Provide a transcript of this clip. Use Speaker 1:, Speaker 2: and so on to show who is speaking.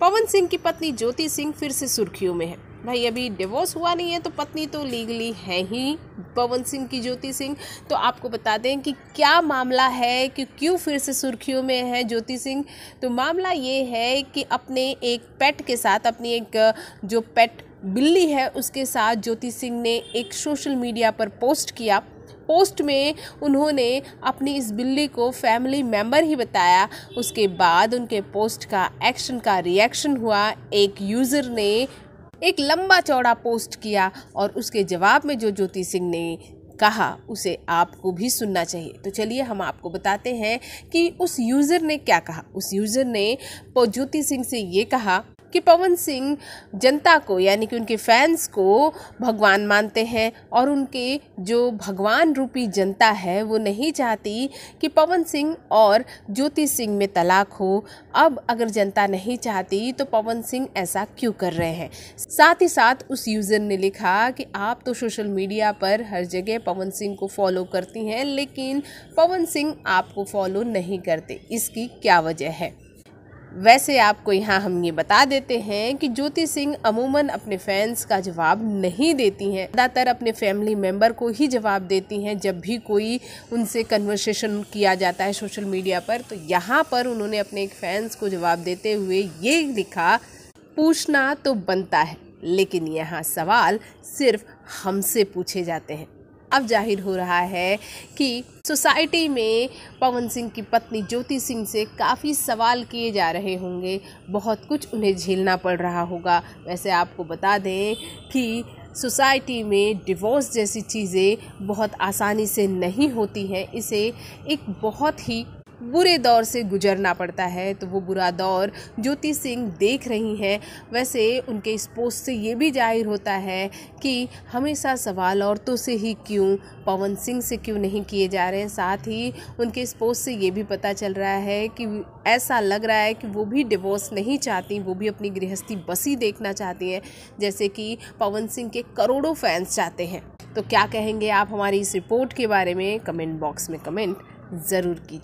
Speaker 1: पवन सिंह की पत्नी ज्योति सिंह फिर से सुर्खियों में है भाई अभी डिवोर्स हुआ नहीं है तो पत्नी तो लीगली है ही पवन सिंह की ज्योति सिंह तो आपको बता दें कि क्या मामला है कि क्यों फिर से सुर्खियों में है ज्योति सिंह तो मामला ये है कि अपने एक पेट के साथ अपनी एक जो पेट बिल्ली है उसके साथ ज्योति सिंह ने एक सोशल मीडिया पर पोस्ट किया पोस्ट में उन्होंने अपनी इस बिल्ली को फैमिली मेम्बर ही बताया उसके बाद उनके पोस्ट का एक्शन का रिएक्शन हुआ एक यूज़र ने एक लंबा चौड़ा पोस्ट किया और उसके जवाब में जो ज्योति सिंह ने कहा उसे आपको भी सुनना चाहिए तो चलिए हम आपको बताते हैं कि उस यूज़र ने क्या कहा उस यूज़र ने ज्योति सिंह से ये कहा कि पवन सिंह जनता को यानी कि उनके फैंस को भगवान मानते हैं और उनके जो भगवान रूपी जनता है वो नहीं चाहती कि पवन सिंह और ज्योति सिंह में तलाक हो अब अगर जनता नहीं चाहती तो पवन सिंह ऐसा क्यों कर रहे हैं साथ ही साथ उस यूज़र ने लिखा कि आप तो सोशल मीडिया पर हर जगह पवन सिंह को फॉलो करती हैं लेकिन पवन सिंह आपको फॉलो नहीं करते इसकी क्या वजह है वैसे आपको यहाँ हम ये बता देते हैं कि ज्योति सिंह अमूमन अपने फैंस का जवाब नहीं देती हैं ज़्यादातर अपने फैमिली मेम्बर को ही जवाब देती हैं जब भी कोई उनसे कन्वर्सेशन किया जाता है सोशल मीडिया पर तो यहाँ पर उन्होंने अपने एक फैंस को जवाब देते हुए ये लिखा पूछना तो बनता है लेकिन यहाँ सवाल सिर्फ हमसे पूछे जाते हैं अब जाहिर हो रहा है कि सोसाइटी में पवन सिंह की पत्नी ज्योति सिंह से काफ़ी सवाल किए जा रहे होंगे बहुत कुछ उन्हें झेलना पड़ रहा होगा वैसे आपको बता दें कि सोसाइटी में डिवोर्स जैसी चीज़ें बहुत आसानी से नहीं होती हैं इसे एक बहुत ही बुरे दौर से गुजरना पड़ता है तो वो बुरा दौर ज्योति सिंह देख रही हैं वैसे उनके इस पोस्ट से ये भी जाहिर होता है कि हमेशा सवाल औरतों से ही क्यों पवन सिंह से क्यों नहीं किए जा रहे हैं साथ ही उनके इस पोस्ट से ये भी पता चल रहा है कि ऐसा लग रहा है कि वो भी डिवोर्स नहीं चाहती वो भी अपनी गृहस्थी बसी देखना चाहती हैं जैसे कि पवन सिंह के करोड़ों फैंस चाहते हैं तो क्या कहेंगे आप हमारी इस रिपोर्ट के बारे में कमेंट बॉक्स में कमेंट ज़रूर कीजिए